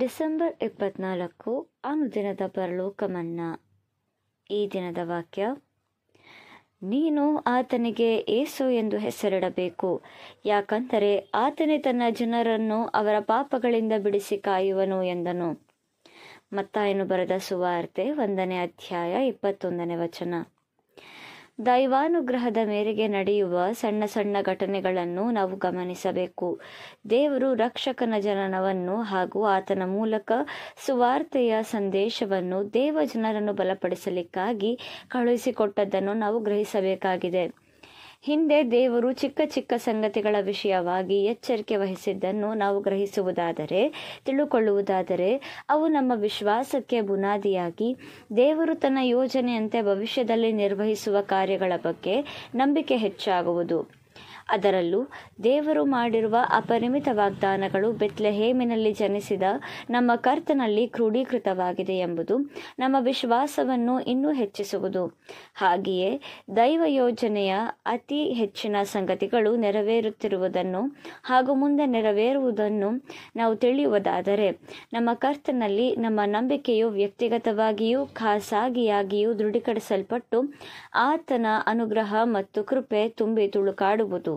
December ಇಪ್ಪತ್ನಾಲ್ಕು ಅನುದಿನದ ಪರಲೋಕಮನ್ನ ಈ ದಿನದ ವಾಕ್ಯ ನೀನು ಆತನಿಗೆ ಏಸು ಎಂದು ಹೆಸರಿಡಬೇಕು ಯಾಕಂದರೆ ಆತನೇ ತನ್ನ ಜನರನ್ನು ಅವರ ಪಾಪಗಳಿಂದ ಬಿಡಿಸಿ ಕಾಯುವನು ಎಂದನು ಮತ್ತಾಯನು ಬರೆದ ಸುವಾರ್ತೆ ಒಂದನೇ ಅಧ್ಯಾಯ ಇಪ್ಪತ್ತೊಂದನೇ ವಚನ ದೈವಾನುಗ್ರಹದ ಮೇರೆಗೆ ನಡೆಯುವ ಸಣ್ಣ ಸಣ್ಣ ಘಟನೆಗಳನ್ನು ನಾವು ಗಮನಿಸಬೇಕು ದೇವರು ರಕ್ಷಕನ ಜನನವನ್ನು ಹಾಗೂ ಆತನ ಮೂಲಕ ಸುವಾರ್ತೆಯ ಸಂದೇಶವನ್ನು ದೇವ ಜನರನ್ನು ಬಲಪಡಿಸಲಿಕ್ಕಾಗಿ ಕಳುಹಿಸಿಕೊಟ್ಟದ್ದನ್ನು ನಾವು ಗ್ರಹಿಸಬೇಕಾಗಿದೆ ಹಿಂದೆ ದೇವರು ಚಿಕ್ಕ ಚಿಕ್ಕ ಸಂಗತಿಗಳ ವಿಷಯವಾಗಿ ಎಚ್ಚರಿಕೆ ವಹಿಸಿದ್ದನ್ನು ನಾವು ಗ್ರಹಿಸುವುದಾದರೆ ತಿಳುಕೊಳ್ಳುವುದಾದರೆ ಅವು ನಮ್ಮ ವಿಶ್ವಾಸಕ್ಕೆ ಬುನಾದಿಯಾಗಿ ದೇವರು ತನ್ನ ಯೋಜನೆಯಂತೆ ಭವಿಷ್ಯದಲ್ಲಿ ನಿರ್ವಹಿಸುವ ಕಾರ್ಯಗಳ ಬಗ್ಗೆ ನಂಬಿಕೆ ಹೆಚ್ಚಾಗುವುದು ಅದರಲ್ಲೂ ದೇವರು ಮಾಡಿರುವ ಅಪರಿಮಿತ ವಾಗ್ದಾನಗಳು ಹೇಮಿನಲ್ಲಿ ಜನಿಸಿದ ನಮ್ಮ ಕರ್ತನಲ್ಲಿ ಕ್ರೋಢೀಕೃತವಾಗಿದೆ ಎಂಬುದು ನಮ್ಮ ವಿಶ್ವಾಸವನ್ನು ಇನ್ನೂ ಹೆಚ್ಚಿಸುವುದು ಹಾಗೆಯೇ ದೈವ ಯೋಜನೆಯ ಅತಿ ಹೆಚ್ಚಿನ ಸಂಗತಿಗಳು ನೆರವೇರುತ್ತಿರುವುದನ್ನು ಹಾಗೂ ಮುಂದೆ ನೆರವೇರುವುದನ್ನು ನಾವು ತಿಳಿಯುವುದಾದರೆ ನಮ್ಮ ಕರ್ತನಲ್ಲಿ ನಮ್ಮ ನಂಬಿಕೆಯು ವ್ಯಕ್ತಿಗತವಾಗಿಯೂ ಖಾಸಾಗಿಯಾಗಿಯೂ ದೃಢೀಕರಿಸಲ್ಪಟ್ಟು ಆತನ ಅನುಗ್ರಹ ಮತ್ತು ಕೃಪೆ ತುಂಬಿ ತುಳುಕಾಡುವುದು